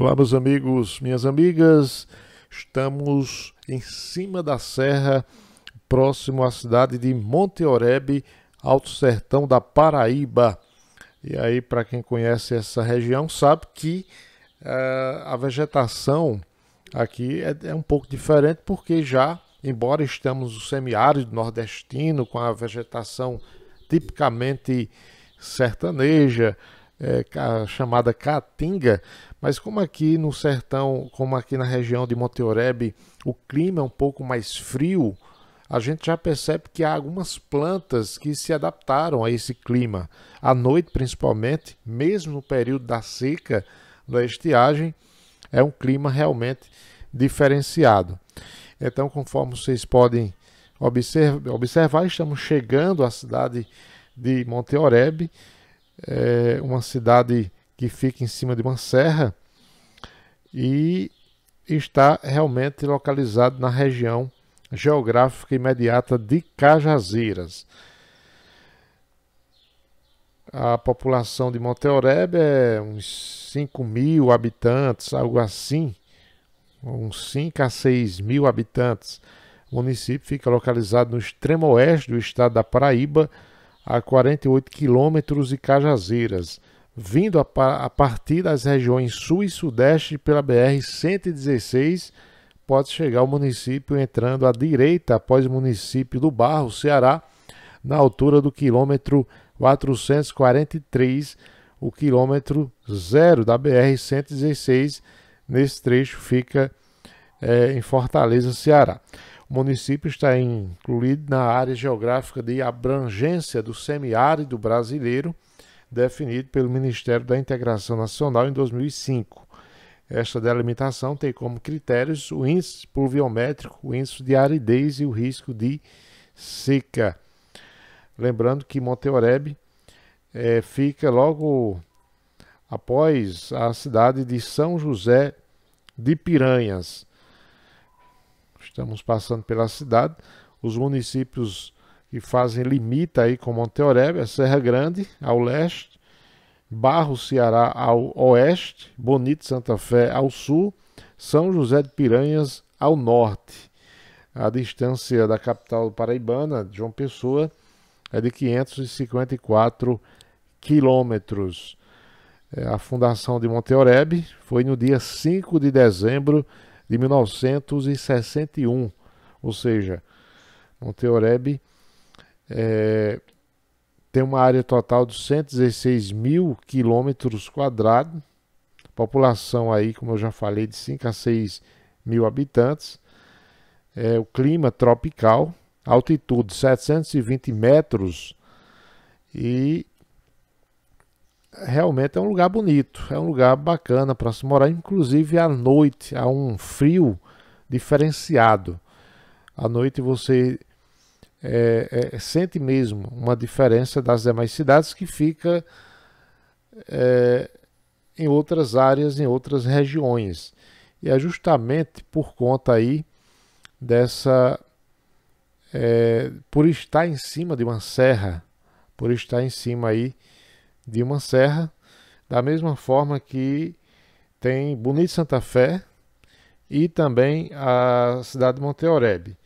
Olá, meus amigos, minhas amigas. Estamos em cima da serra, próximo à cidade de Monte Oreb, Alto Sertão da Paraíba. E aí, para quem conhece essa região, sabe que uh, a vegetação aqui é, é um pouco diferente, porque já, embora estamos no semiárido nordestino, com a vegetação tipicamente sertaneja, é, chamada Caatinga, mas como aqui no sertão, como aqui na região de Monteoreb, o clima é um pouco mais frio, a gente já percebe que há algumas plantas que se adaptaram a esse clima. À noite, principalmente, mesmo no período da seca, da estiagem, é um clima realmente diferenciado. Então, conforme vocês podem observar, estamos chegando à cidade de Monteoreb é uma cidade que fica em cima de uma serra e está realmente localizado na região geográfica imediata de Cajazeiras. A população de Oreb é uns 5 mil habitantes, algo assim, uns 5 a 6 mil habitantes. O município fica localizado no extremo oeste do estado da Paraíba, a 48 quilômetros de Cajazeiras, vindo a, a partir das regiões sul e sudeste pela BR-116, pode chegar ao município entrando à direita após o município do Barro, Ceará, na altura do quilômetro 443, o quilômetro zero da BR-116. Nesse trecho fica é, em Fortaleza, Ceará. O município está incluído na área geográfica de abrangência do semiárido brasileiro, definido pelo Ministério da Integração Nacional em 2005. Esta delimitação tem como critérios o índice pluviométrico, o índice de aridez e o risco de seca. Lembrando que Monteoreb é, eh, fica logo após a cidade de São José de Piranhas. Estamos passando pela cidade. Os municípios que fazem limita aí com Monteoreb, a Serra Grande ao leste, Barro Ceará ao oeste, Bonito Santa Fé ao sul, São José de Piranhas ao norte. A distância da capital paraibana, João Pessoa, é de 554 quilômetros. É, a fundação de Monteoreb foi no dia 5 de dezembro de 1961. Ou seja, Monteoreb é, tem uma área total de 116 mil quilômetros quadrados, população aí, como eu já falei, de 5 a 6 mil habitantes, é, o clima tropical, altitude 720 metros e realmente é um lugar bonito, é um lugar bacana para se morar, inclusive à noite, há um frio diferenciado. À noite você é, é, sente mesmo uma diferença das demais cidades que fica é, em outras áreas, em outras regiões. E é justamente por conta aí dessa. É, por estar em cima de uma serra, por estar em cima aí de uma serra, da mesma forma que tem Bonito Santa Fé e também a cidade de Monteoreb.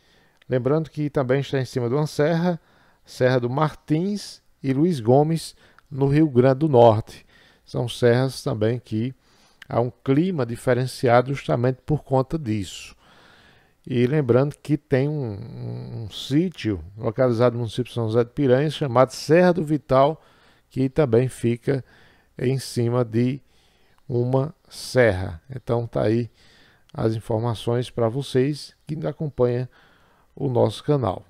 Lembrando que também está em cima de uma serra, Serra do Martins e Luiz Gomes, no Rio Grande do Norte. São serras também que há um clima diferenciado justamente por conta disso. E lembrando que tem um, um, um sítio localizado no município de São José de Piranhas chamado Serra do Vital, que também fica em cima de uma serra. Então tá aí as informações para vocês que acompanham o nosso canal.